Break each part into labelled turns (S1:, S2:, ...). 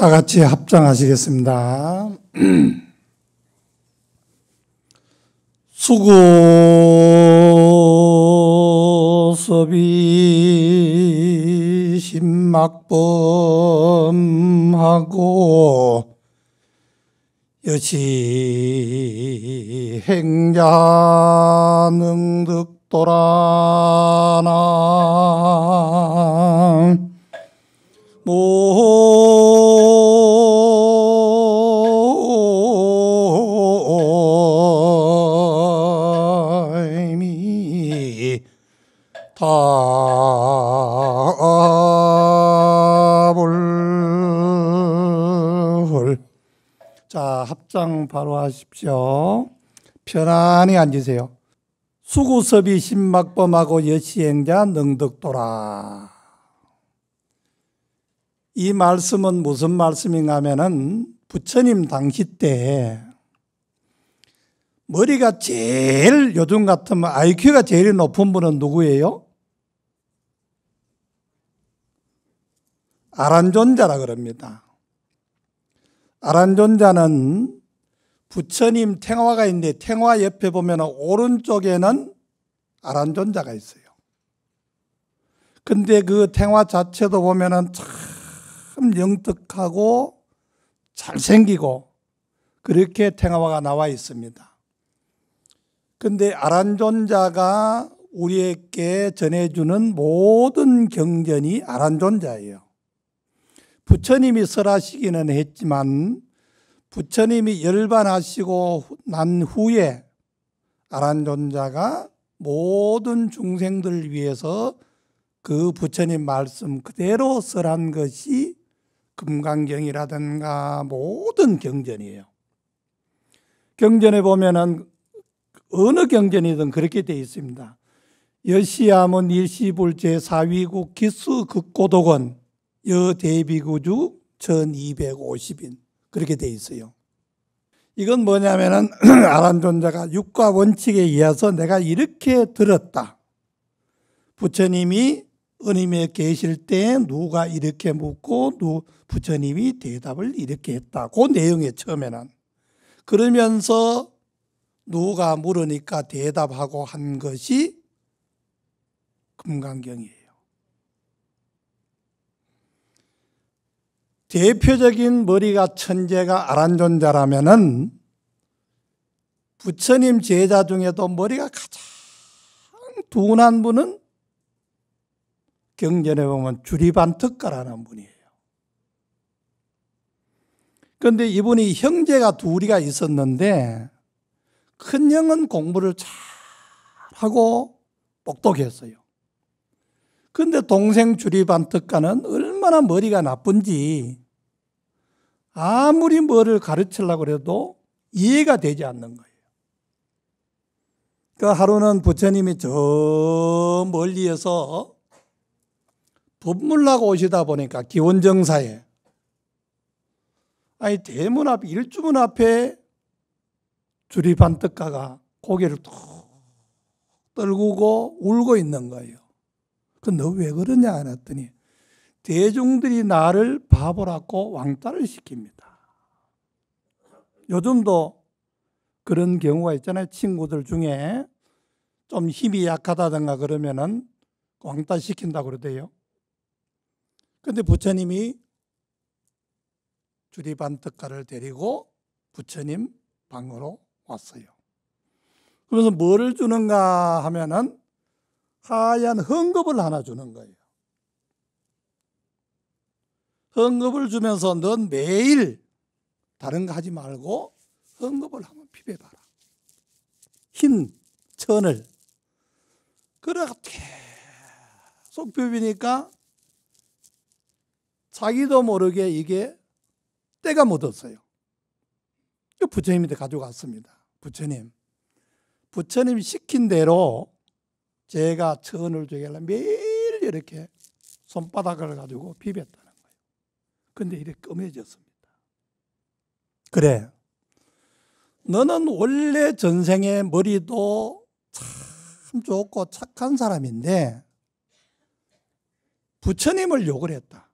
S1: 다 같이 합장하시겠습니다. 수고섭이 신막범하고 여시 행자능득 돌아나 자 합장 바로 하십시오 편안히 앉으세요 수구섭이 신막범하고 여시엔 자 능덕도라 이 말씀은 무슨 말씀인가 하면은 부처님 당시 때 머리가 제일 요즘 같으면 IQ가 제일 높은 분은 누구예요? 아란존자라 그럽니다. 아란존자는 부처님 탱화가 있는데 탱화 옆에 보면 오른쪽에는 아란존자가 있어요. 근데 그 탱화 자체도 보면은 참참 영특하고 잘생기고 그렇게 탱화가 나와 있습니다. 근데 아란존자가 우리에게 전해주는 모든 경전이 아란존자예요. 부처님이 설하시기는 했지만 부처님이 열반하시고 난 후에 아란존자가 모든 중생들 위해서 그 부처님 말씀 그대로 설한 것이 금강경이라든가 모든 경전이에요. 경전에 보면은 어느 경전이든 그렇게 되어 있습니다. 여시암은 일시불제 사위국 기수 극고독은 여대비구주 1250인 그렇게 되어 있어요. 이건 뭐냐면은 아란존자가 육과 원칙에 의해서 내가 이렇게 들었다. 부처님이 은임에 계실 때 누가 이렇게 묻고 누 부처님이 대답을 이렇게 했다. 고내용에 처음에는 그러면서 누가 물으니까 대답하고 한 것이 금강경이에요. 대표적인 머리가 천재가 아란존자라면은 부처님 제자 중에도 머리가 가장 둔한 분은 경전에 보면 주리반특가라는 분이에요. 그런데 이분이 형제가 둘이가 있었는데 큰 형은 공부를 잘하고 똑똑했어요. 그런데 동생 주리반특가는 얼마나 머리가 나쁜지 아무리 뭐를 가르치려고 해도 이해가 되지 않는 거예요. 그 하루는 부처님이 저 멀리에서 법물나고 오시다 보니까 기원정사에 아니 대문 앞 일주문 앞에 주리 반떡가가 고개를 툭 떨구고 울고 있는 거예요. 그 너 왜 그러냐 안했더니 대중들이 나를 바보라고 왕따를 시킵니다. 요즘도 그런 경우가 있잖아요. 친구들 중에 좀 힘이 약하다든가 그러면은 왕따 시킨다 그러대요. 그런데 부처님이 주리반특가를 데리고 부처님 방으로 왔어요. 그래서 뭐를 주는가 하면은 하얀 헝겊을 하나 주는 거예요. 헝겊을 주면서 넌 매일 다른 거 하지 말고 헝겊을 한번 비해봐라흰 천을. 그래 계속 비비니까 자기도 모르게 이게 때가 묻었어요. 부처님한테 가져갔습니다. 부처님. 부처님 시킨 대로 제가 천을 되게라 매일 이렇게 손바닥을 가지고 비볐다는 거예요. 근데 이렇게 검해졌습니다. 그래. 너는 원래 전생에 머리도 참 좋고 착한 사람인데 부처님을 욕을 했다.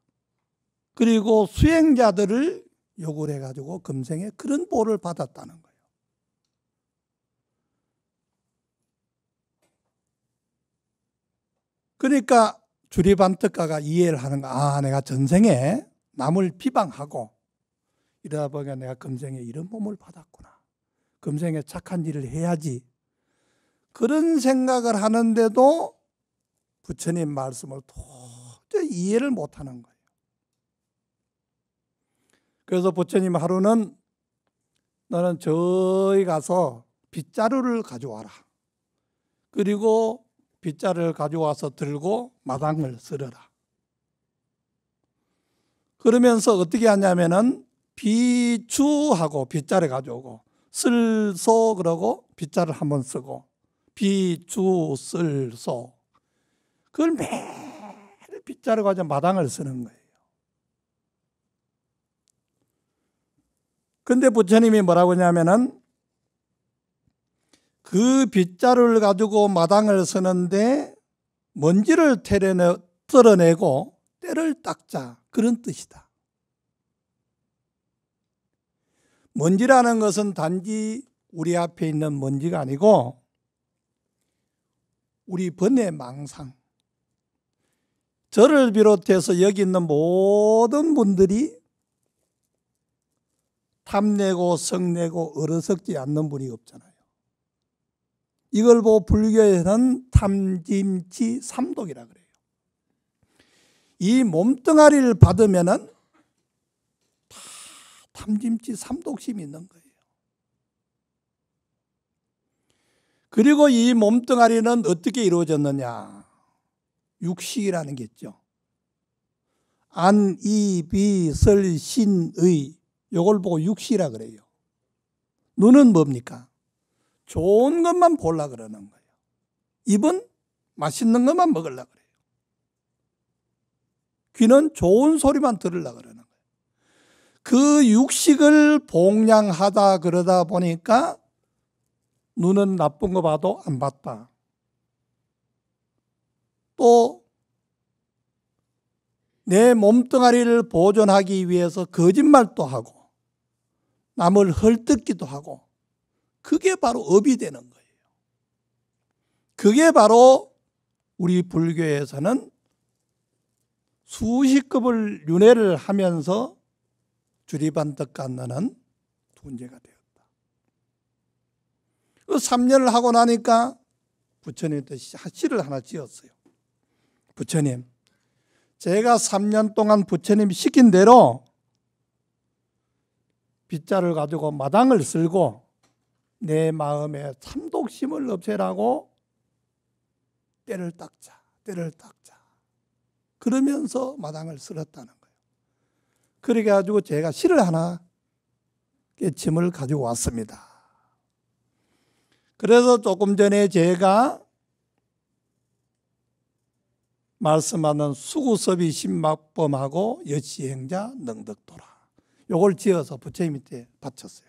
S1: 그리고 수행자들을 욕을 해가지고 금생에 그런 보를 받았다는 거예요. 그러니까 주리반특가가 이해를 하는 거, 아, 내가 전생에 남을 비방하고 이러다 보니까 내가 금생에 이런 몸을 받았구나. 금생에 착한 일을 해야지. 그런 생각을 하는데도 부처님 말씀을 도저히 이해를 못하는 거예요. 그래서 부처님 하루는 너는 저기 가서 빗자루를 가져와라. 그리고 빗자루를 가져와서 들고 마당을 쓸어라. 그러면서 어떻게 하냐면은 비추하고 빗자루 가져오고 쓸소 그러고 빗자루 한번 쓰고 비추 쓸소 그걸 매일 빗자루 가지고 마당을 쓰는 거예요. 근데 부처님이 뭐라고 하냐면은 그 빗자루를 가지고 마당을 쓰는데 먼지를 테려내, 털어내고 때를 닦자. 그런 뜻이다. 먼지라는 것은 단지 우리 앞에 있는 먼지가 아니고 우리 번의 망상. 저를 비롯해서 여기 있는 모든 분들이 탐내고 성내고 어리석지 않는 분이 없잖아요. 이걸 보고 불교에서는 탐진치 삼독이라 그래요. 이 몸뚱아리를 받으면은 다 탐진치 삼독심이 있는 거예요. 그리고 이 몸뚱아리는 어떻게 이루어졌느냐? 육식이라는 게 있죠. 안, 이, 비, 설, 신의 요걸 보고 육시라 그래요. 눈은 뭡니까? 좋은 것만 볼라 그러는 거예요. 입은 맛있는 것만 먹으려 그래요. 귀는 좋은 소리만 들으려 그러는 거예요. 그 육식을 봉양하다 그러다 보니까 눈은 나쁜 거 봐도 안 봤다. 또 내 몸뚱아리를 보존하기 위해서 거짓말도 하고 남을 헐뜯기도 하고 그게 바로 업이 되는 거예요. 그게 바로 우리 불교에서는 수십 급을 윤회를 하면서 주리반덕 간다는 존재가 되었다. 그 3년을 하고 나니까 부처님한테 시를 하나 지었어요. 부처님, 제가 3년 동안 부처님 시킨 대로 빗자를 가지고 마당을 쓸고 내 마음에 참독심을 없애라고 때를 닦자, 때를 닦자. 그러면서 마당을 쓸었다는 거예요. 그래 가지고 제가 실을 하나 깨침을 가지고 왔습니다. 그래서 조금 전에 제가 말씀하는 수구섭이 신막범하고 여시행자 능덕도라. 요걸 지어서 부처님 밑에 바쳤어요.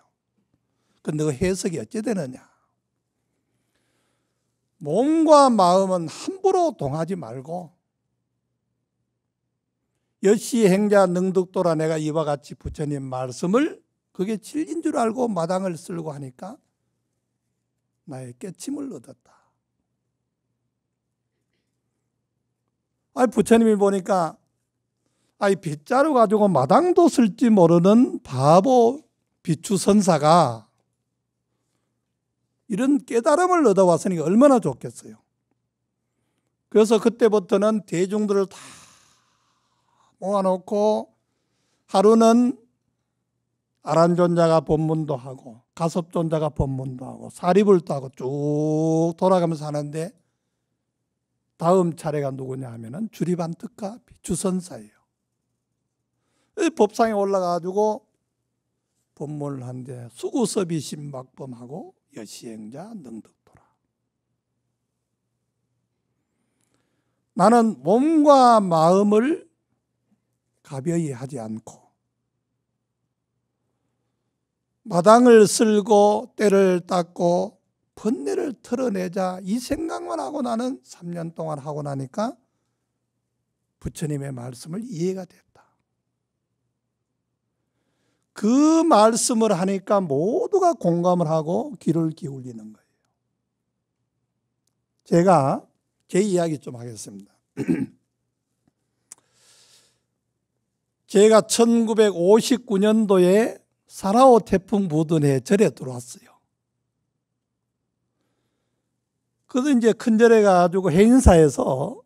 S1: 근데 그 해석이 어찌 되느냐? 몸과 마음은 함부로 동하지 말고 여시 행자 능득도라 내가 이와 같이 부처님 말씀을 그게 진리인 줄 알고 마당을 쓸고 하니까 나의 깨침을 얻었다. 아 부처님이 보니까 아이 빗자루 가지고 마당도 쓸지 모르는 바보 비추 선사가 이런 깨달음을 얻어왔으니까 얼마나 좋겠어요. 그래서 그때부터는 대중들을 다 모아놓고 하루는 아란존자가 법문도 하고 가섭존자가 법문도 하고 사립을도 하고 쭉 돌아가면서 하는데 다음 차례가 누구냐 하면은 주리반특가 비추선사예요. 법상에 올라가지고 법문을 한데 수구섭이 신박범하고 여시행자 능득도라. 나는 몸과 마음을 가벼이 하지 않고 마당을 쓸고 때를 닦고 번뇌를 털어내자 이 생각만 하고 나는 3년 동안 하고 나니까 부처님의 말씀을 이해가 됐다. 그 말씀을 하니까 모두가 공감을 하고 귀를 기울이는 거예요. 제가 제 이야기 좀 하겠습니다. 제가 1959년도에 사라오 태풍 부던 해 절에 들어왔어요. 그래서 이제 큰 절에 가지고 해사에서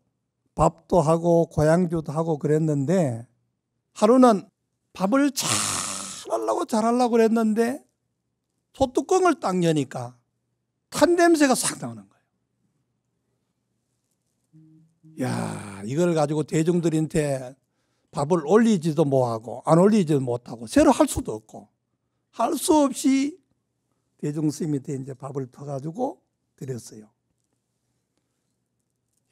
S1: 밥도 하고 고양주도 하고 그랬는데 하루는 밥을 잘 하려고 잘하려고 그랬는데 소뚜껑을 딱 여니까 탄 냄새가 싹 나오는 거예요. 야, 이걸 가지고 대중들한테 밥을 올리지도 못하고 안 올리지도 못하고 새로 할 수도 없고 할 수 없이 대중 스님한테 이제 밥을 터가지고 드렸어요.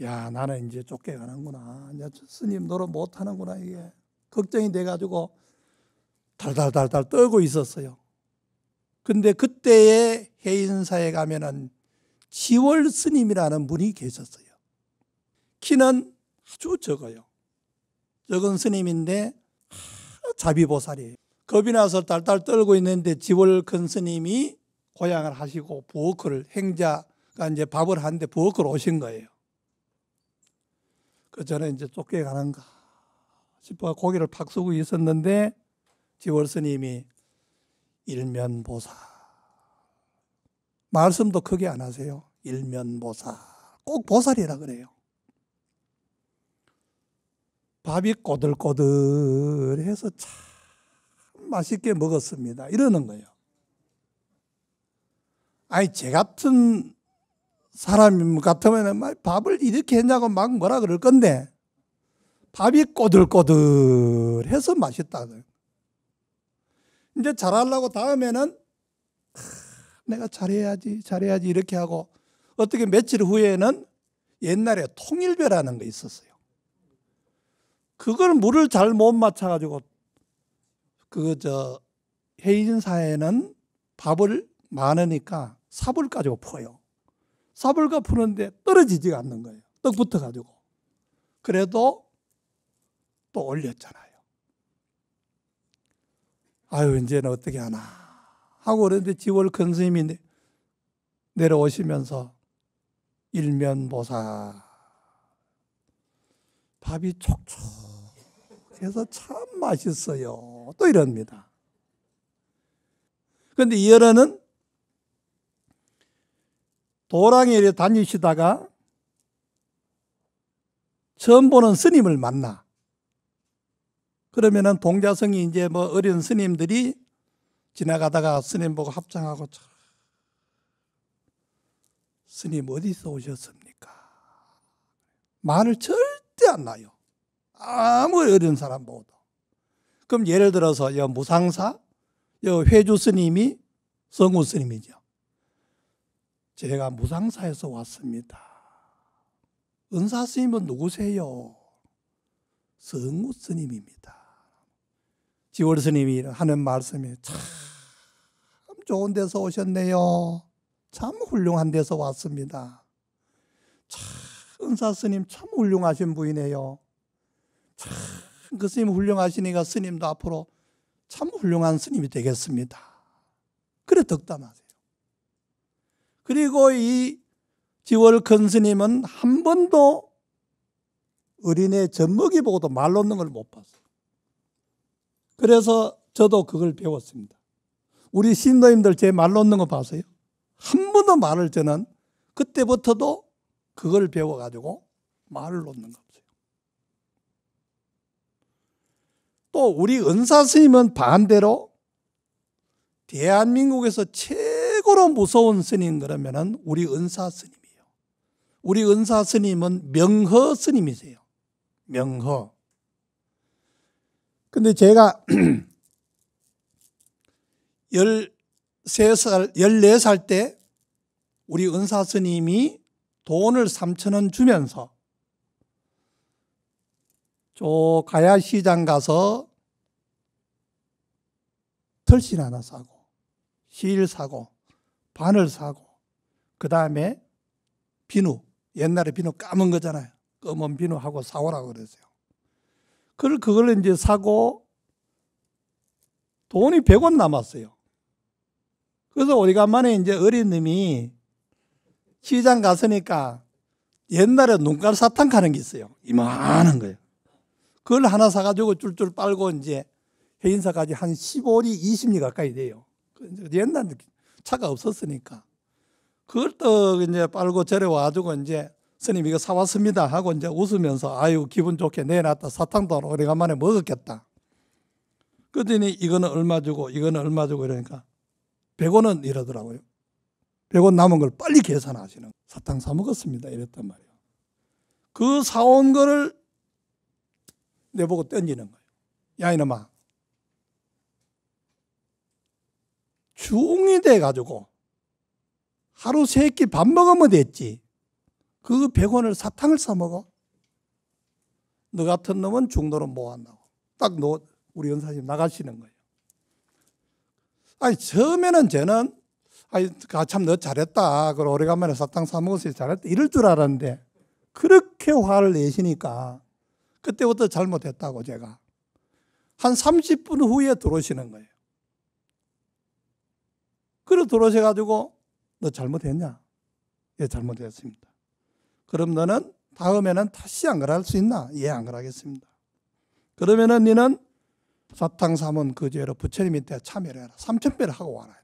S1: 야, 나는 이제 쫓겨가는구나. 이제 스님 노릇 못하는구나, 이게. 걱정이 돼가지고 달달달달 떨고 있었어요. 근데 그때의 해인사에 가면은 지월 스님이라는 분이 계셨어요. 키는 아주 적어요. 적은 스님인데 자비보살이에요. 겁이 나서 달달 떨고 있는데 지월 큰 스님이 고향을 하시고 부엌을 행자가 이제 밥을 하는데 부엌을 오신 거예요. 그 전에 이제 쫓겨가는가 싶어 고개를 팍 쓰고 있었는데 지월 스님이 일면보사 말씀도 크게 안 하세요. 일면보사꼭 보살이라 그래요. 밥이 꼬들꼬들해서 참 맛있게 먹었습니다. 이러는 거예요. 아니 제 같은 사람 같으면 밥을 이렇게 했냐고 막 뭐라 그럴 건데 밥이 꼬들꼬들해서 맛있다고요. 이제 잘하려고 다음에는 내가 잘해야지 잘해야지 이렇게 하고 어떻게 며칠 후에는 옛날에 통일배라는 게 있었어요. 그걸 물을 잘 못 맞춰가지고 그저 해인 사회는 밥을 많으니까 삽을 가지고 퍼요. 삽을 가 푸는데 떨어지지가 않는 거예요. 떡 붙어가지고. 그래도 또 올렸잖아요. 아유 이제는 어떻게 하나 하고 그랬는데 지월 큰 스님이 내려오시면서 일면보사 밥이 촉촉해서 참 맛있어요 또 이럽니다 그런데 이여라는 도랑에 다니시다가 처음 보는 스님을 만나 그러면은 봉자성이 이제 뭐 어린 스님들이 지나가다가 스님 보고 합장하고 스님 어디서 오셨습니까? 말을 절대 안 나요. 아무 어린 사람 보고도. 그럼 예를 들어서 여 무상사, 여 회주 스님이 성우 스님이죠. 제가 무상사에서 왔습니다. 은사 스님은 누구세요? 성우 스님입니다. 지월 스님이 하는 말씀이 참 좋은 데서 오셨네요. 참 훌륭한 데서 왔습니다. 참 은사 스님 참 훌륭하신 분이네요. 참 그 스님 훌륭하시니까 스님도 앞으로 참 훌륭한 스님이 되겠습니다. 그래 덕담하세요. 그리고 이 지월 큰 스님은 한 번도 어린애 젖먹이 보고도 말 놓는 걸 못 봤어요. 그래서 저도 그걸 배웠습니다. 우리 신도님들 제 말 놓는 거 봐세요. 한 번도 말을 저는 그때부터도 그걸 배워가지고 말을 놓는 거예요. 또 우리 은사 스님은 반대로 대한민국에서 최고로 무서운 스님 그러면은 우리 은사 스님이에요. 우리 은사 스님은 명허 스님이세요. 명허. 근데 제가 13살, 14살 때 우리 은사 스님이 돈을 3천 원 주면서 저 가야시장 가서 털신 하나 사고 실 사고 바늘 사고 그 다음에 비누 옛날에 비누 까은 거잖아요 검은 비누하고 사오라고 그랬어요 그걸, 그걸 이제 사고 돈이 100원 남았어요. 그래서 오래간만에 이제 어린 님이 시장 갔으니까 옛날에 눈깔 사탕 가는 게 있어요. 이만한 거예요. 그걸 하나 사가지고 줄줄 빨고 이제 해인사까지 한 15리, 20리 가까이 돼요. 그 옛날 차가 없었으니까. 그걸 또 이제 빨고 저래 와가지고 이제 스님 이거 사왔습니다 하고 이제 웃으면서 아유 기분 좋게 내놨다 사탕도 오래간만에 먹었겠다. 그랬더니 이거는 얼마 주고 이거는 얼마 주고 이러니까 100원은 이러더라고요. 100원 남은 걸 빨리 계산하시는 사탕 사 먹었습니다 이랬단 말이에요. 그 사온 거를 내보고 던지는 거예요. 야 이놈아 중이 돼가지고 하루 세 끼 밥 먹으면 됐지. 그 100원을 사탕을 사 먹어? 너 같은 놈은 중도로 모한다고. 딱 노, 우리 연사님 나가시는 거예요. 아니, 처음에는 쟤는, 아이, 아, 참, 너 잘했다. 그걸 오래간만에 사탕 사먹어서 잘했다. 이럴 줄 알았는데, 그렇게 화를 내시니까, 그때부터 잘못했다고 제가. 한 30분 후에 들어오시는 거예요. 그래 들어오셔가지고, 너 잘못했냐? 예, 잘못했습니다. 그럼 너는 다음에는 다시 안 그럴 수 있나? 예, 양을 하겠습니다. 그러면은 너는 사탕 사면 그 죄로 부처님 밑에 참여를 해라. 삼천배를 하고 와라.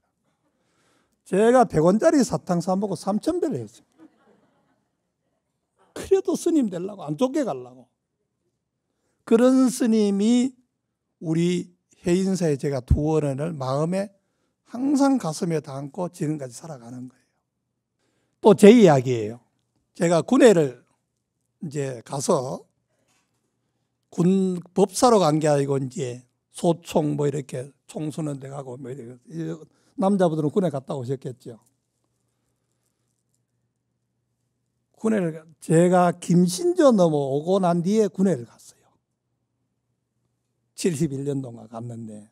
S1: 제가 100원짜리 사탕 사먹고 삼천배를 했어요. 그래도 스님 되려고, 안 좋게 가려고. 그런 스님이 우리 해인사에 제가 두원을 마음에 항상 가슴에 담고 지금까지 살아가는 거예요. 또 제 이야기예요. 제가 군에를 이제 가서 군 법사로 간 게 아니고 이제 소총 뭐 이렇게 총 쏘는 데 가고 뭐 이렇게 남자분들은 군에 갔다 오셨겠죠. 군에를 제가 김신조 넘어오고 난 뒤에 군에를 갔어요. 71년 동안 갔는데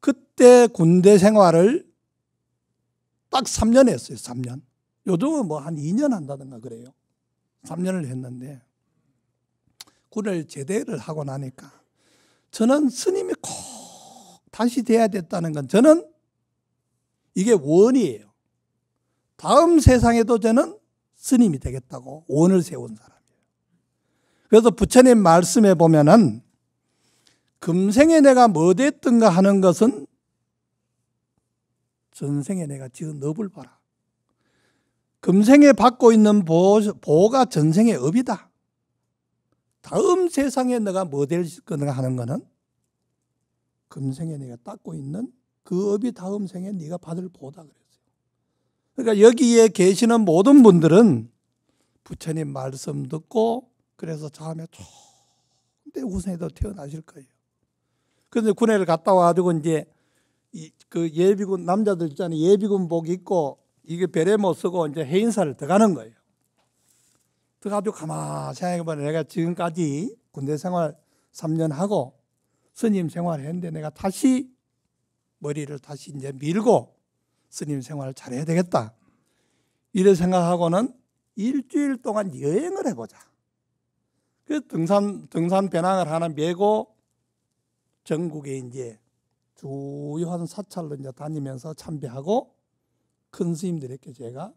S1: 그때 군대 생활을 딱 3년 했어요. 3년. 요즘은 뭐 한 2년 한다든가 그래요. 3년을 했는데 군을 제대를 하고 나니까 저는 스님이 꼭 다시 돼야 됐다는 건 저는 이게 원이에요. 다음 세상에도 저는 스님이 되겠다고 원을 세운 사람이에요. 그래서 부처님 말씀에 보면은 금생에 내가 뭐 됐든가 하는 것은 전생에 내가 지은 업을 봐라. 금생에 받고 있는 보, 보호가 전생의 업이다. 다음 세상에 내가 뭐될 거냐 하는 거는 금생에 내가 닦고 있는 그 업이 다음 생에 네가 받을 보다 그랬어요. 그러니까 여기에 계시는 모든 분들은 부처님 말씀 듣고 그래서 다음에 좋은 후생에도 태어나실 거예요. 그런데 군에를 갔다 와가지고 이제 이, 그 예비군 남자들 있잖아요. 예비군복 입고 이게 베레 못 쓰고 이제 해인사를 들어가는 거예요. 들어가지고 가만 히 생각해보면 내가 지금까지 군대 생활 3년 하고 스님 생활 했는데 내가 다시 머리를 다시 이제 밀고 스님 생활을 잘해야 되겠다. 이래 생각하고는 일주일 동안 여행을 해보자. 그 등산, 등산 배낭을 하나 메고 전국에 이제 주요한 사찰로 이제 다니면서 참배하고 큰 스님들에게 제가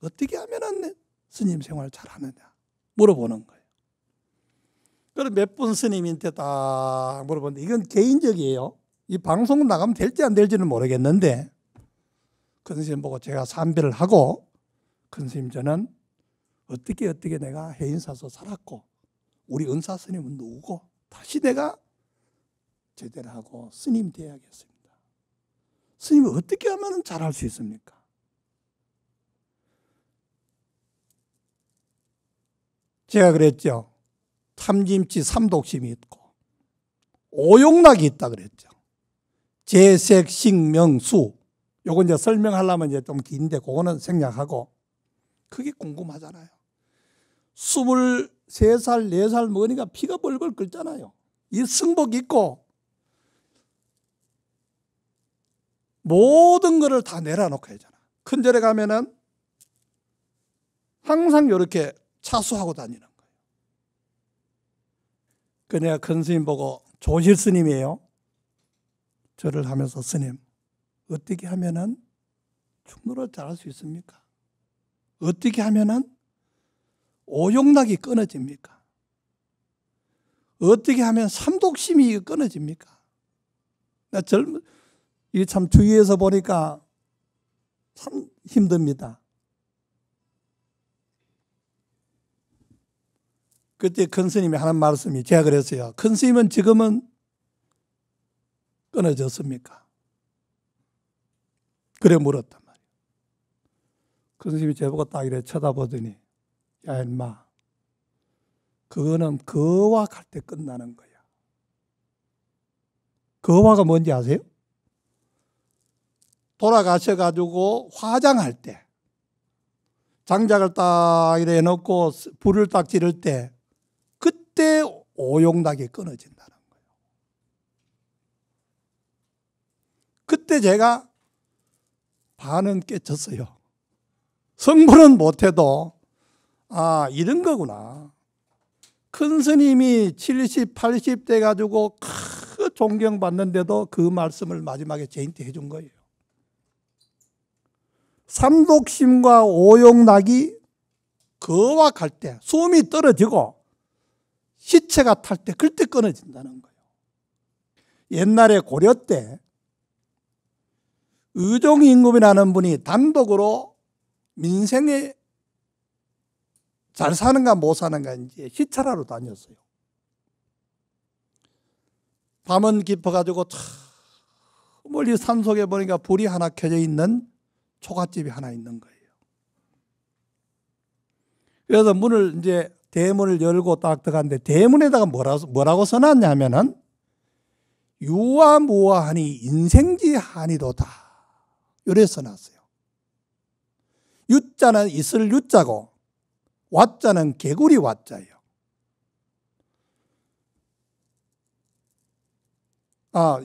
S1: 어떻게 하면 스님 생활 잘 하느냐 물어보는 거예요. 그럼 몇분 스님한테 딱 물어보는데 이건 개인적이에요. 이 방송 나가면 될지 안 될지는 모르겠는데 큰 스님 보고 제가 삼배를 하고 큰 스님 저는 어떻게 어떻게 내가 해인사서 살았고 우리 은사 스님은 누구고 다시 내가 제대로 하고 스님 되어야겠습니다. 스님이 어떻게 하면 잘 할 수 있습니까? 제가 그랬죠. 탐김치 삼독심이 있고 오용락이 있다 그랬죠. 재색, 식명, 수. 요거 이제 설명하려면 이제 좀 긴데 그거는 생략하고 그게 궁금하잖아요. 23살, 4살 머니가 피가 벌벌 끓잖아요. 이 승복 있고 모든 것을 다 내려놓고 하잖아큰 절에 가면은 항상 이렇게 차수하고 다니는 거예요. 그 내가 큰 스님 보고 조실 스님이에요. 절을 하면서 스님 어떻게 하면은 충돌을 잘할 수 있습니까? 어떻게 하면은 오욕락이 끊어집니까? 어떻게 하면 삼독심이 끊어집니까? 나 젊은 이게 참 주위에서 보니까 참 힘듭니다. 그때 큰 스님이 하는 말씀이 제가 그랬어요. 큰 스님은 지금은 끊어졌습니까? 그래 물었단 말이에요. 큰 스님이 제보고 딱 이래 쳐다보더니 야 인마 그거는 거와 갈 때 끝나는 거야. 거와가 뭔지 아세요? 돌아가셔가지고 화장할 때, 장작을 딱 이래 놓고 불을 딱 지를 때, 그때 오용락이 끊어진다는 거예요. 그때 제가 반은 깨쳤어요. 성분은 못해도, 아, 이런 거구나. 큰 스님이 70, 80대 가지고 크 존경받는데도 그 말씀을 마지막에 제인테 해준 거예요. 삼독심과 오용락이 거와갈 때 숨이 떨어지고 시체가 탈 때 그때 끊어진다는 거예요. 옛날에 고려 때 의종 임금이라는 분이 단독으로 민생에 잘 사는가 못 사는가 이제 시찰하러 다녔어요. 밤은 깊어가지고 멀리 산속에 보니까 불이 하나 켜져 있는 초가집이 하나 있는 거예요. 그래서 문을 이제 대문을 열고 딱 들어갔는데 대문에다가 뭐라고, 뭐라고 써놨냐면은 유와 무와 하니 인생지 하니도다. 요래 써놨어요. 유자는 있을 유자고 왓자는 개구리 왓자예요. 아,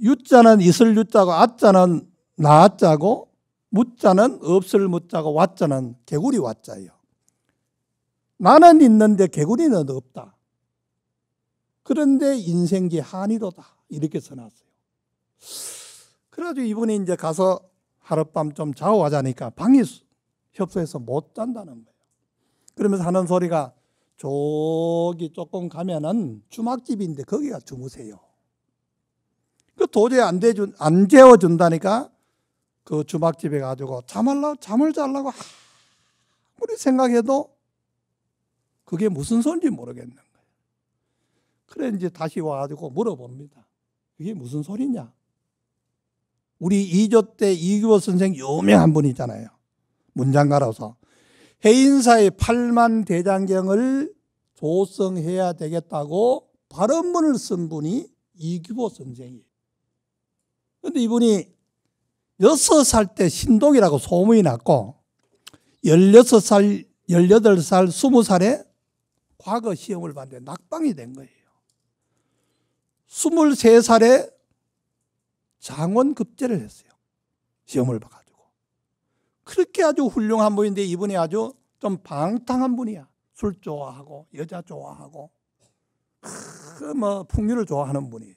S1: 유자는 있을 유자고 아자는 나자고 묻자는 없을 묻자고 왔자는 개구리 왔자요 나는 있는데 개구리는 없다. 그런데 인생기 한이로다. 이렇게 써놨어요. 그래가지고 이분이 이제 가서 하룻밤 좀 자고 가자니까 방이 협소해서 못 잔다는 거예요. 그러면서 하는 소리가 저기 조금 가면은 주막집인데 거기가 주무세요. 그 도저히 안, 대준, 안 재워준다니까 그 주막집에 가지고 잠을라 잠을 자려고 아무리 생각해도 그게 무슨 소인지 리 모르겠는 거예요. 그래 이제 다시 와가지고 물어봅니다. 이게 무슨 소리냐? 우리 이조때 이규호 선생 유명한 분이잖아요. 문장가로서 해인사의 8만 대장경을 조성해야 되겠다고 발언문을 쓴 분이 이규호 선생이에요. 그런데 이분이 여섯 살 때 신동이라고 소문이 났고 열여섯 살 열여덟 살 스무 살에 과거 시험을 봤는데 낙방이 된 거예요. 스물세 살에 장원 급제를 했어요. 시험을 봐가지고. 그렇게 아주 훌륭한 분인데 이분이 아주 좀 방탕한 분이야. 술 좋아하고 여자 좋아하고 그뭐 풍류를 좋아하는 분이에요.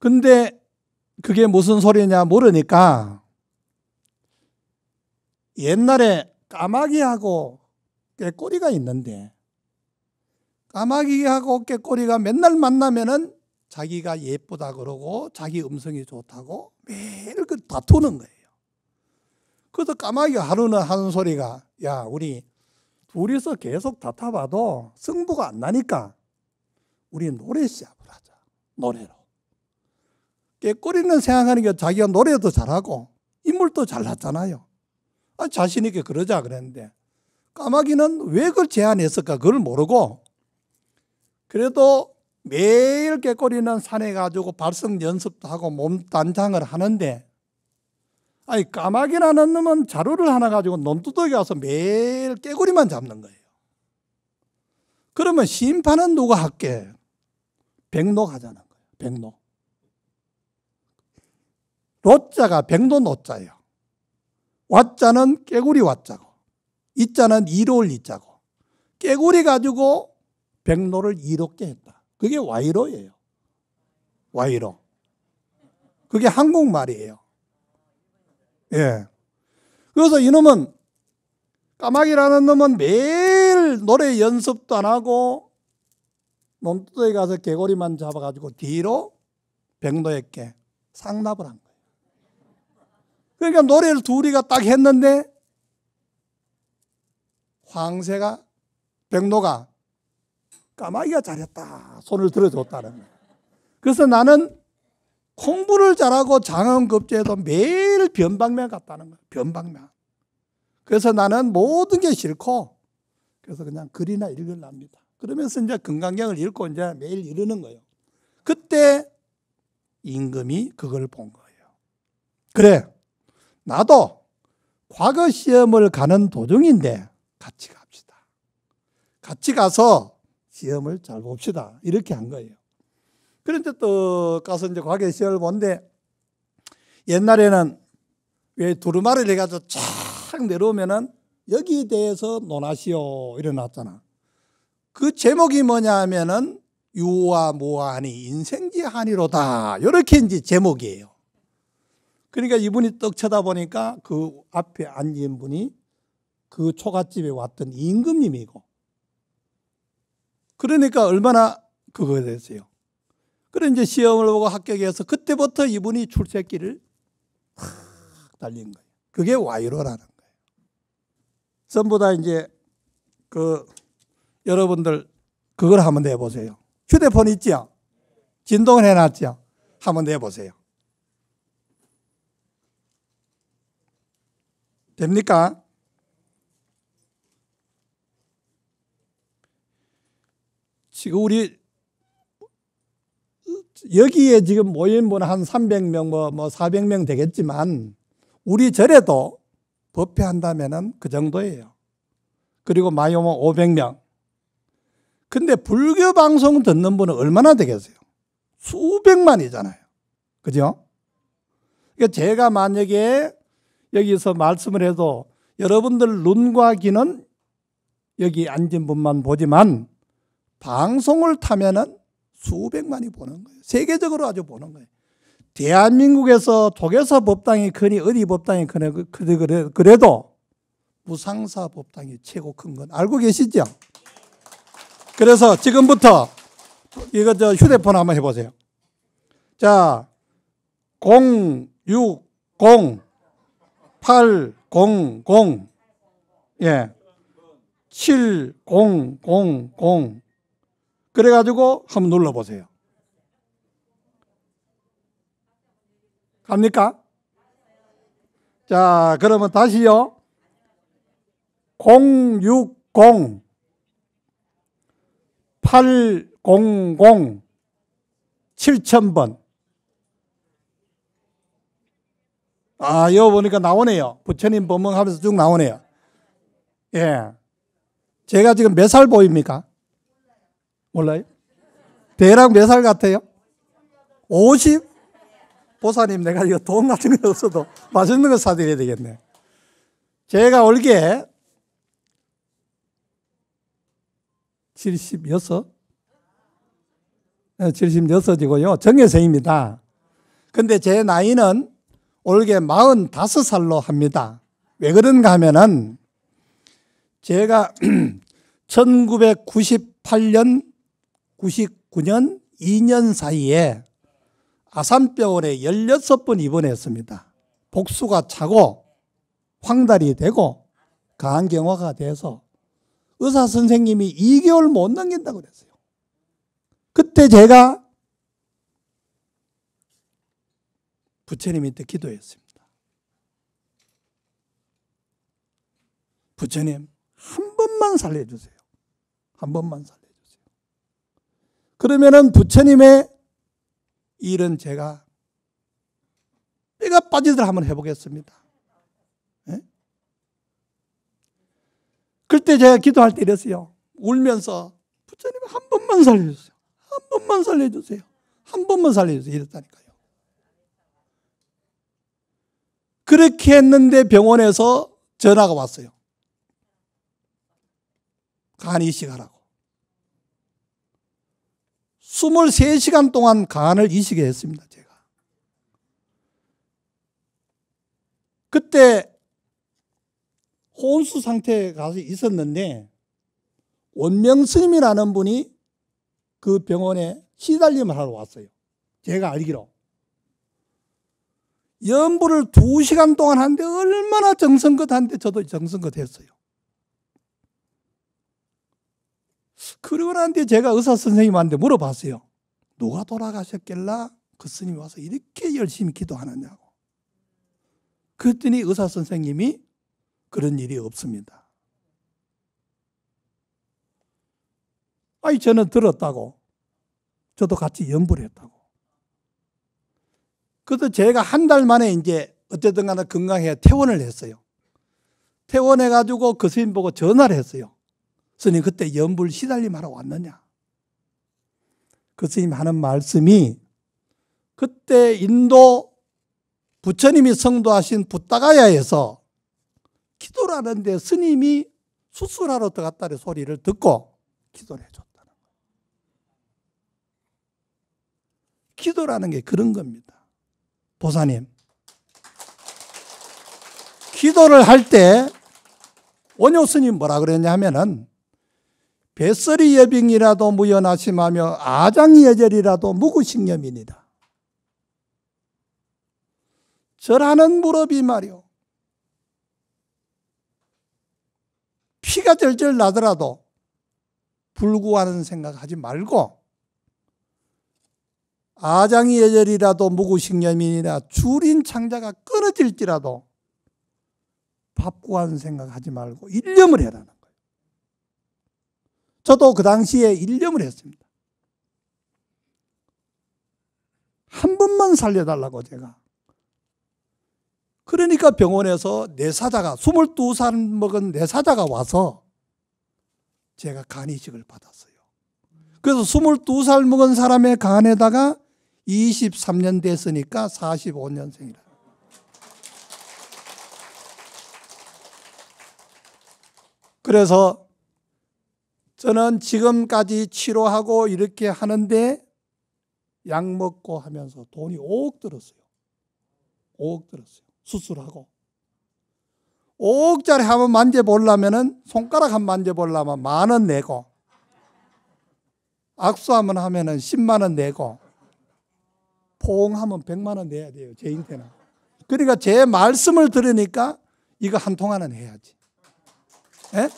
S1: 근데 그게 무슨 소리냐 모르니까 옛날에 까마귀하고 꾀꼬리가 있는데 까마귀하고 꾀꼬리가 맨날 만나면은 자기가 예쁘다 그러고 자기 음성이 좋다고 매일 그 다투는 거예요. 그래서 까마귀 하루는 하는 소리가 야 우리 둘이서 계속 다타봐도 승부가 안 나니까 우리 노래 시합을 하자 노래로. 깨꼬리는 생각하는 게 자기가 노래도 잘하고 인물도 잘났잖아요. 아, 자신있게 그러자 그랬는데 까마귀는 왜 그걸 제안했을까 그걸 모르고 그래도 매일 깨꼬리는 산에 가지고 발성 연습도 하고 몸 단장을 하는데 아니 까마귀라는 놈은 자루를 하나 가지고 논두덕에 와서 매일 깨꼬리만 잡는 거예요. 그러면 심판은 누가 할게? 백로가자는 거예요. 백로. 로자가 백도 노자예요. 왓자는 깨구리 왓자고 이자는 이로울 이자고 깨구리 가지고 백로를 이롭게 했다. 그게 와이로예요. 와이로. 그게 한국말이에요. 예. 그래서 이놈은 까마귀라는 놈은 매일 노래 연습도 안 하고 논두에 가서 개구리만 잡아가지고 뒤로 백로에게 상납을 한 거예요. 그러니까 노래를 둘이가 딱 했는데 황새가 백로가 까마귀가 잘했다 손을 들어줬다는 거예요. 그래서 나는 공부를 잘하고 장원급제도 매일 변방면 갔다는 거예요. 변방면. 그래서 나는 모든 게 싫고 그래서 그냥 글이나 읽을랍니다. 그러면서 이제 금강경을 읽고 이제 매일 이러는 거예요. 그때 임금이 그걸 본 거예요. 그래 나도 과거 시험을 가는 도중인데 같이 갑시다. 같이 가서 시험을 잘 봅시다. 이렇게 한 거예요. 그런데 또 가서 이제 과거 시험을 본데 옛날에는 왜 두루마리를 해가지고 쫙 내려오면은 여기에 대해서 논하시오 일어났잖아. 그 제목이 뭐냐 하면은 유와 무하니 인생지 한이로다. 이렇게 이제 제목이에요. 그러니까 이분이 떡 쳐다보니까 그 앞에 앉은 분이 그 초가집에 왔던 임금님이고 그러니까 얼마나 그거 됐어요. 그래 이제 시험을 보고 합격해서 그때부터 이분이 출세길을 탁 달린 거예요. 그게 와이로라는 거예요. 전보다 이제 그 여러분들 그걸 한번 내보세요. 휴대폰 있지 진동을 해놨지 한번 내보세요. 됩니까? 지금 우리 여기에 지금 모인 분한 300명 뭐, 400명 뭐 되겠지만 우리 절에도 법회한다면그 정도예요. 그리고 많이 오면 500명. 근데 불교 방송 듣는 분은 얼마나 되겠어요? 수백만이잖아요. 그죠? 그러니까 제가 만약에 여기서 말씀을 해도 여러분들 눈과 귀는 여기 앉은 분만 보지만 방송을 타면은 수백만이 보는 거예요. 세계적으로 아주 보는 거예요. 대한민국에서 독에서 법당이 크니 어디 법당이 크니 그, 그래도 무상사 법당이 최고 큰 건 알고 계시죠? 그래서 지금부터 이거 저 휴대폰 한번 해보세요. 자, 060 800 예. 7000 그래 가지고 한번 눌러 보세요. 갑니까? 자, 그러면 다시요. 060 800 7000번 아, 여 보니까 나오네요. 부처님 법문하면서 쭉 나오네요. 예. 제가 지금 몇 살 보입니까? 몰라요? 대략 몇 살 같아요? 50? 보사님, 내가 이거 돈 같은 거 없어도 맛있는 거 사드려야 되겠네. 제가 올게 76? 76이고요. 정예생입니다. 근데 제 나이는 올게 45살로 합니다. 왜 그런가 하면은 제가 1998년, 99년 2년 사이에 아산병원에 16번 입원했습니다. 복수가 차고 황달이 되고 간경화가 돼서 의사 선생님이 2개월 못 넘긴다고 그랬어요. 그때 제가 부처님 한테 기도했습니다. 부처님 한 번만 살려주세요. 한 번만 살려주세요. 그러면은 부처님의 일은 제가 뼈가 빠지듯 한번 해보겠습니다. 네? 예? 그때 제가 기도할 때 이랬어요. 울면서 부처님 한 번만 살려주세요. 한 번만 살려주세요. 한 번만 살려주세요. 이랬다니까요. 그렇게 했는데 병원에서 전화가 왔어요. 간 이식하라고. 23시간 동안 간을 이식 했습니다, 제가. 그때 혼수 상태에 가서 있었는데 원명 스님이라는 분이 그 병원에 시달림을 하러 왔어요. 제가 알기로. 연보를 두 시간 동안 하는데 얼마나 정성껏 하는데 저도 정성껏 했어요. 그러고 난 뒤에 제가 의사 선생님한테 물어봤어요. 누가 돌아가셨길라 그 스님이 와서 이렇게 열심히 기도하느냐고. 그랬더니 의사 선생님이 그런 일이 없습니다. 아니, 저는 들었다고. 저도 같이 연불 했다고. 그래서 제가 한 달 만에 이제 어쨌든 간에 건강해 퇴원을 했어요. 퇴원해가지고 그 스님 보고 전화를 했어요. 스님 그때 연불 시달림 하러 왔느냐. 그 스님 하는 말씀이 그때 인도 부처님이 성도하신 부따가야에서 기도를 하는데 스님이 수술하러 들어갔다는 소리를 듣고 기도를 해줬다는 거예요. 기도라는 게 그런 겁니다. 보사님. 기도를 할 때 원효 스님 뭐라 그랬냐 면은 뱃설이 여빙이라도 무연하심하며 아장이 여절이라도 무구식념이니라. 절하는 무릎이 말이오. 피가 절절 나더라도 불구하는 생각하지 말고 아장이 예절이라도 무구식념이니라 줄인 창자가 끊어질지라도 밥 구하는 생각하지 말고 일념을 해라는 거예요. 저도 그 당시에 일념을 했습니다. 한 번만 살려달라고 제가. 그러니까 병원에서 내사자가 22살 먹은 내사자가 네 와서 제가 간이식을 받았어요. 그래서 22살 먹은 사람의 간에다가 23년 됐으니까 45년생이라. 그래서 저는 지금까지 치료하고 이렇게 하는데 약 먹고 하면서 돈이 5억 들었어요. 5억 들었어요. 수술하고. 5억짜리 한번 만져보려면 손가락 한번 만져보려면 만 원 내고 악수 한번 하면은 10만 원 내고 포옹하면 100만 원 내야 돼요. 제인테는. 그러니까 제 말씀을 들으니까 이거 한 통화는 해야지. 에? 예?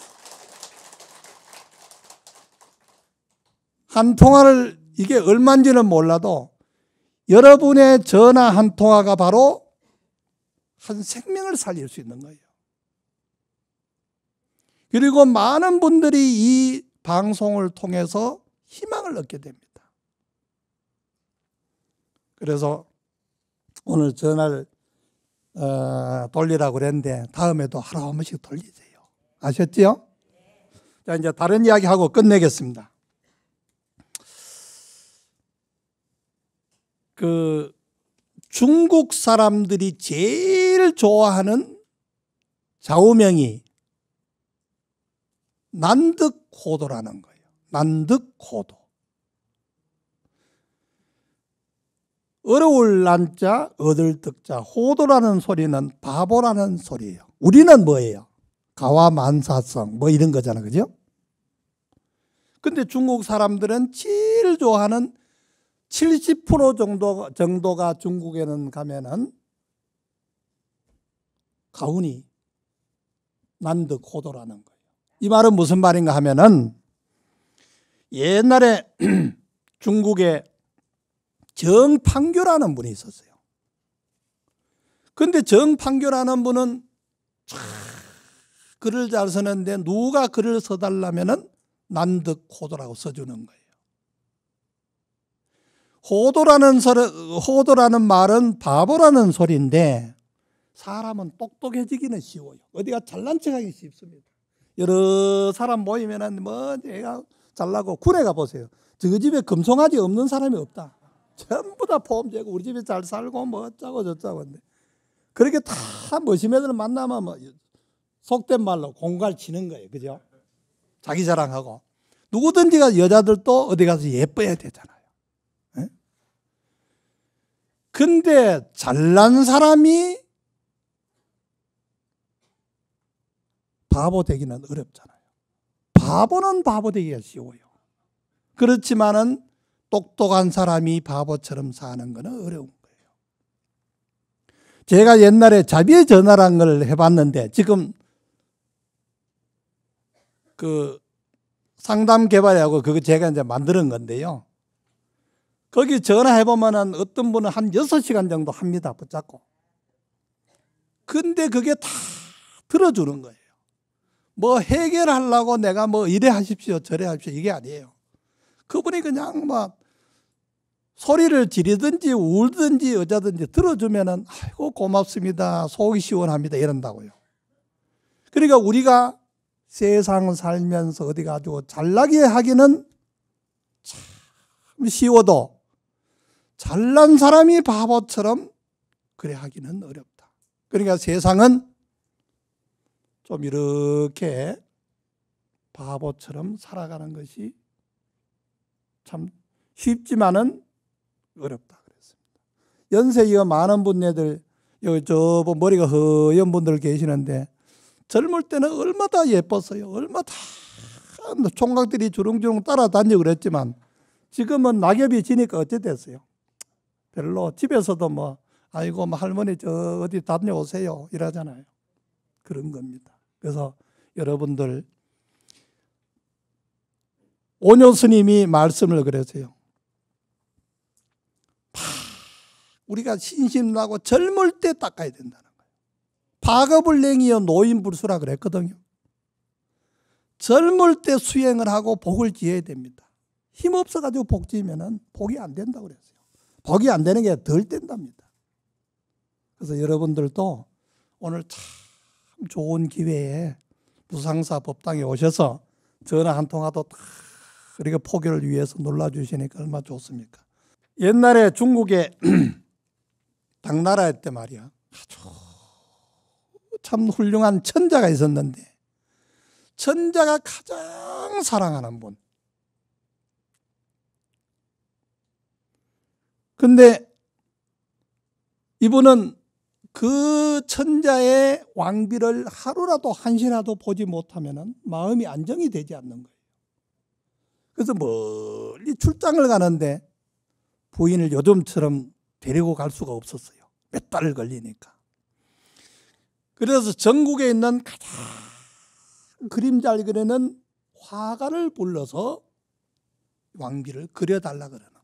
S1: 한 통화를 이게 얼마인지는 몰라도 여러분의 전화 한 통화가 바로 한 생명을 살릴 수 있는 거예요. 그리고 많은 분들이 이 방송을 통해서 희망을 얻게 됩니다. 그래서 오늘 전화를 어, 돌리라고 그랬는데 다음에도 하루 한 번씩 돌리세요. 아셨지요? 네. 자, 이제 다른 이야기 하고 끝내겠습니다. 그 중국 사람들이 제일 좋아하는 좌우명이 난득호도라는 거예요. 난득호도. 어려울 난자 얻을 득자 호도라는 소리는 바보라는 소리예요. 우리는 뭐예요? 가와만사성 뭐 이런 거잖아 그죠? 근데 중국 사람들은 제일 좋아하는 70% 정도, 정도가 중국에는 가면은 가훈이 난득 호도라는 거예요. 이 말은 무슨 말인가 하면은 옛날에 중국의 정판교라는 분이 있었어요. 근데 정판교라는 분은 글을 잘 쓰는데 누가 글을 써달라면은 난득 호도라고 써주는 거예요. 호도라는 소리, 호도라는 말은 바보라는 소리인데 사람은 똑똑해지기는 쉬워요. 어디가 잘난 척하기 쉽습니다. 여러 사람 모이면뭐 내가 잘나고 군에 가 보세요. 저 집에 금송아지 없는 사람이 없다. 전부 다 포함되고 우리 집에 잘 살고 뭐 어쩌고 저쩌고 근데 그렇게 다 멋있는 애들 만나면 뭐 속된 말로 공갈 치는 거예요. 그죠? 자기 자랑하고. 누구든지가 여자들도 어디 가서 예뻐야 되잖아요. 근데 잘난 사람이 바보 되기는 어렵잖아요. 바보는 바보 되기가 쉬워요. 그렇지만은 똑똑한 사람이 바보처럼 사는 것은 어려운 거예요. 제가 옛날에 자비의 전화란 걸 해봤는데 지금 그 상담 개발하고 그거 제가 이제 만드는 건데요. 거기 전화해보면 어떤 분은 한 6시간 정도 합니다. 붙잡고. 근데 그게 다 들어주는 거예요. 뭐 해결하려고 내가 뭐 이래 하십시오 저래 하십시오 이게 아니에요. 그분이 그냥 막 소리를 지르든지 울든지 여자든지 들어주면은 아이고 고맙습니다. 속이 시원합니다. 이런다고요. 그러니까 우리가 세상 살면서 어디 가지고 잘나게 하기는 참 쉬워도 잘난 사람이 바보처럼 그래 하기는 어렵다. 그러니까 세상은 좀 이렇게 바보처럼 살아가는 것이 참 쉽지만은 어렵다 그랬습니다. 연세가 많은 분네들 여기 저 뭐 머리가 허연 분들 계시는데 젊을 때는 얼마나 예뻤어요. 얼마나 뭐 총각들이 주렁주렁 따라다니고 그랬지만 지금은 낙엽이 지니까 어째 됐어요? 별로 집에서도 뭐 아이고 뭐 할머니 저 어디 다녀오세요 이러잖아요. 그런 겁니다. 그래서 여러분들 오녀스님이 말씀을 그랬어요. 우리가 신심나고 젊을 때 닦아야 된다는 거예요. 박업을 행이여 노인불수라 그랬거든요. 젊을 때 수행을 하고 복을 지어야 됩니다. 힘 없어가지고 복 지으면 복이 안 된다고 그랬어요. 복이 안 되는 게 덜 된답니다. 그래서 여러분들도 오늘 참 좋은 기회에 부상사 법당에 오셔서 전화 한 통화도 다 그렇게 포교를 위해서 놀라주시니까 얼마나 좋습니까? 옛날에 중국에 당나라 때 말이야. 아주 참 훌륭한 천자가 있었는데 천자가 가장 사랑하는 분. 근데 이분은 그 천자의 왕비를 하루라도 한시라도 보지 못하면 마음이 안정이 되지 않는 거예요. 그래서 멀리 출장을 가는데 부인을 요즘처럼 데리고 갈 수가 없었어요. 몇 달을 걸리니까. 그래서 전국에 있는 가장 그림 잘 그리는 화가를 불러서 왕비를 그려달라 그러는 거예요.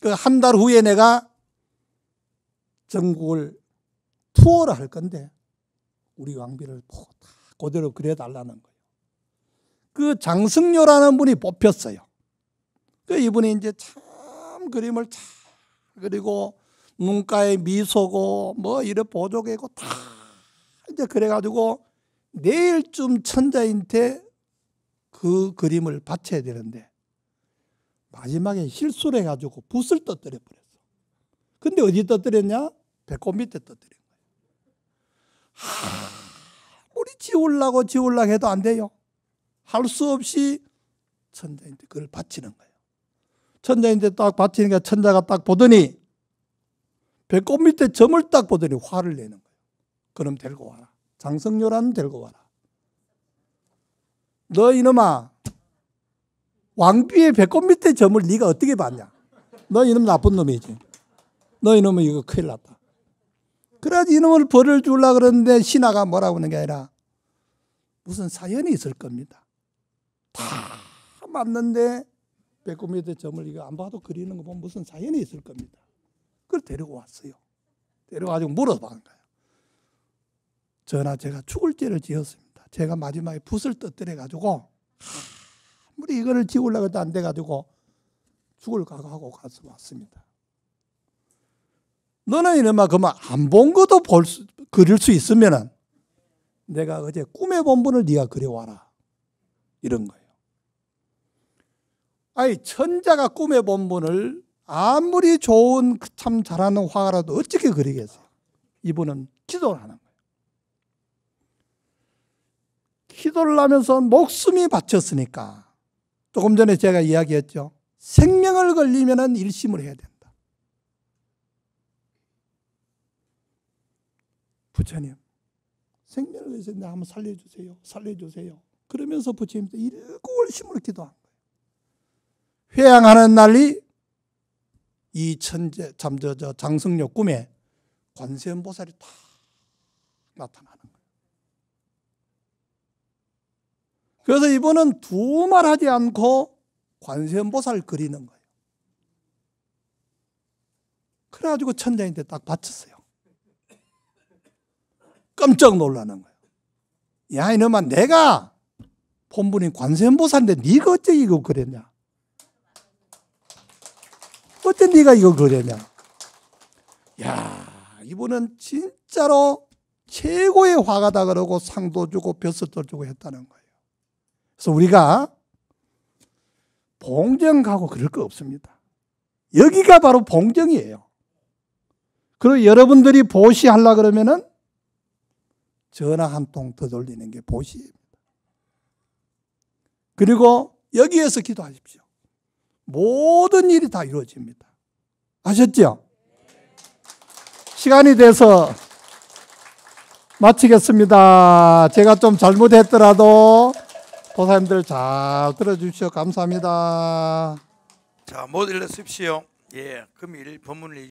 S1: 그 한 달 후에 내가 전국을 투어를 할 건데 우리 왕비를 다 그대로 그려달라는 거예요. 그 장승료라는 분이 뽑혔어요. 그 이분이 이제 참 그림을 참 그리고 눈가에 미소고 뭐 이런 보조개고 다 이제 그래가지고 내일쯤 천자인테 그 그림을 바쳐야 되는데 마지막에 실수를 해가지고 붓을 떠뜨려 버렸어. 근데 어디 떠뜨렸냐? 배꼽 밑에 떠뜨린 거예요. 우리 지우려고 지우려고 해도 안 돼요. 할 수 없이 천자인테 그걸 바치는 거예요. 천자인데 딱받치니까 천자가 딱 보더니 배꼽 밑에 점을 딱 보더니 화를 내는 거예요. 그럼 데리고 와라. 장성료라면 데리고 와라. 너 이놈아 왕비의 배꼽 밑에 점을 네가 어떻게 봤냐. 너 이놈 나쁜 놈이지. 너 이놈은 이거 큰일 났다. 그래야지 이놈을 벌을 주려 그러는데 신하가 뭐라고 하는 게 아니라 무슨 사연이 있을 겁니다. 다 맞는데 빼꼼미터 점을 이거 안 봐도 그리는 거 보면 무슨 자연이 있을 겁니다. 그걸 데리고왔어요 데려가지고 물어봤는 거예요. 전하 제가 죽을 죄를 지었습니다. 제가 마지막에 붓을 터뜨려가지고 아무리 이거를 지우려고 해도 안 돼가지고 죽을 각오하고 가서 왔습니다. 너는 이놈아 그만 안 본 것도 볼 수, 그릴 수 있으면은 내가 어제 꿈의 본분을 네가 그려와라 이런 거예요. 아니 천자가 꿈에 본분을 아무리 좋은 그 참 잘하는 화가라도 어떻게 그리겠어요? 이분은 기도를 하는 거예요. 기도를 하면서 목숨이 바쳤으니까 조금 전에 제가 이야기했죠. 생명을 걸리면 일심을 해야 된다. 부처님, 생명을 걸리는 한번 살려주세요. 살려주세요. 그러면서 부처님도 일구월심으 기도합니다. 회양하는 날이 이 천재 참저저 장성녀 꿈에 관세음보살이 다 나타나는 거예요. 그래서 이번은두 말 하지 않고 관세음보살 그리는 거예요. 그래가지고 천장인데 딱 받쳤어요. 깜짝 놀라는 거예요. 야 이놈아 내가 본분이 관세음보살인데 네가 어째 이거 그랬냐. 어때 네가 이거 그려냐? 야 이분은 진짜로 최고의 화가다 그러고 상도 주고 벼슬도 주고 했다는 거예요. 그래서 우리가 봉정하고 그럴 거 없습니다. 여기가 바로 봉정이에요. 그리고 여러분들이 보시하려 그러면은 전화 한 통 더 돌리는 게 보시입니다. 그리고 여기에서 기도하십시오. 모든 일이 다 이루어집니다. 아셨죠? 시간이 돼서 마치겠습니다. 제가 좀 잘못했더라도 도사님들 잘 들어주시오. 십 감사합니다. 자, 못 일러십시오. 예, 금일 법문을